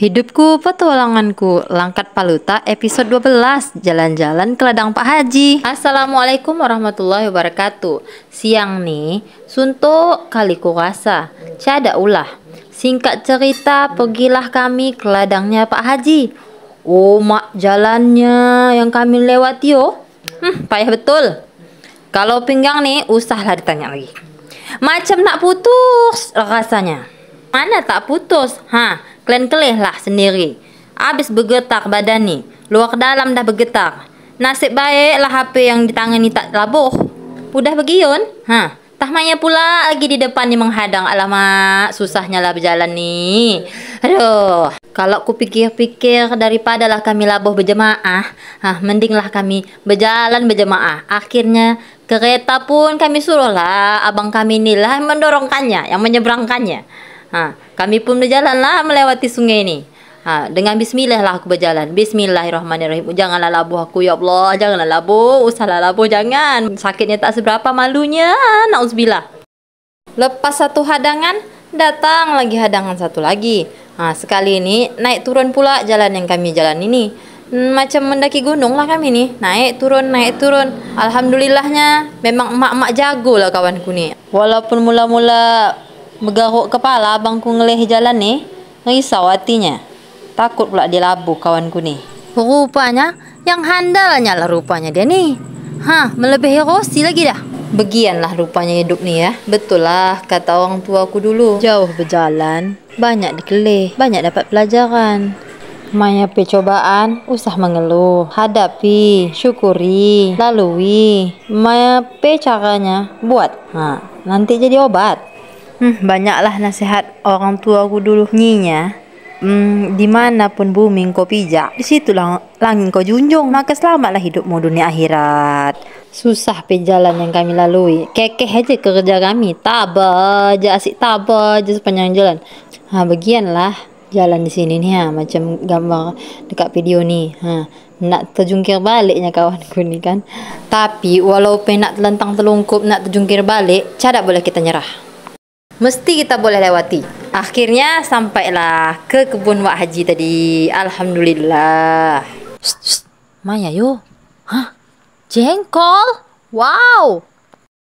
Hidupku Petualanganku Langkat Paluta episode 12 Jalan-jalan ke ladang Pak Haji Assalamualaikum warahmatullahi wabarakatuh Siang nih Sunto kali ku rasa. Cada ulah Singkat cerita pergilah kami ke ladangnya Pak Haji Oh mak jalannya yang kami lewati yo oh. Hmm payah betul Kalau pinggang nih usahlah ditanya lagi Macam nak putus rasanya Mana tak putus Hah Kalian kelihlah sendiri. Abis bergetar badan nih. Luar dalam dah bergetar. Nasib baiklah HP yang di tangan ni tak labuh. Udah begiyun? Hah. Tahmanya pula lagi di depan nih menghadang Alamak, susahnya lah berjalan nih Aduh Kalau ku pikir-pikir daripadalah kami labuh berjemaah Hah. Mendinglah kami berjalan berjemaah Akhirnya kereta pun kami suruhlah abang kami inilah yang mendorongkannya Yang menyeberangkannya Ha, kami pun berjalanlah melewati sungai ini. Ha, dengan bismillah lah aku berjalan. Bismillahirrahmanirrahim. Oh, janganlah labuh aku ya Allah. Janganlah labuh. Usahlah labuh jangan. Sakitnya tak seberapa malunya. Nauzubillah. Lepas satu hadangan, datang lagi hadangan satu lagi. Ha, sekali ini naik turun pula jalan yang kami jalan ini. Hmm, macam mendaki gunung lah kami ni Naik turun, naik turun Alhamdulillahnya Memang emak-emak jago lah kawanku ni Walaupun mula-mula Bergaruk kepala abang ku ngelih jalan ni, risau hatinya. Takut pula dilabuh kawanku ni. Rupanya, yang handalnya lah rupanya dia ni. Hah, melebihi Rosi lagi dah. Begianlah rupanya hidup ni ya. Betul lah kata orang tuaku dulu. Jauh berjalan, banyak dikelih, banyak dapat pelajaran. Maya percobaan, usah mengeluh, hadapi, syukuri, lalui. Maya caranya, buat. Nah, nanti jadi obat hmm, banyaklah nasihat orang tua ku dulu nyinya hmm, dimanapun bumi kau pijak disitulah langit kau junjung maka selamatlah hidupmu dunia akhirat susah pejalan yang kami lalui kekeh aja kerja kami Taba aja asik tabah aja sepanjang jalan ha bagianlah jalan di sini nih ha macam gambar dekat video ni. ha nak terjungkir baliknya kawanku ni kan tapi walaupun nak telentang telungkup nak terjungkir balik cara boleh kita nyerah mesti kita boleh lewati. Akhirnya sampailah ke kebun Wak Haji tadi. Alhamdulillah. Maya yo. Hah? Jengkol? Wow,